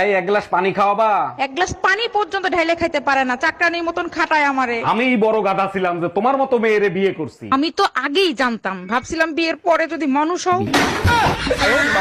এই এক গ্লাস পানি খাওয়াবা এক গ্লাস পানি পর্যন্ত ঢাইলে খাইতে পারে না চাকরানির মতন খাটায় আমারে আমি বড় গাধা ছিলাম যে তোমার মতো মেয়েরে বিয়ে করছি আমি তো আগেই জানতাম ভাবছিলাম বিয়ের পরে যদি মানুষ হও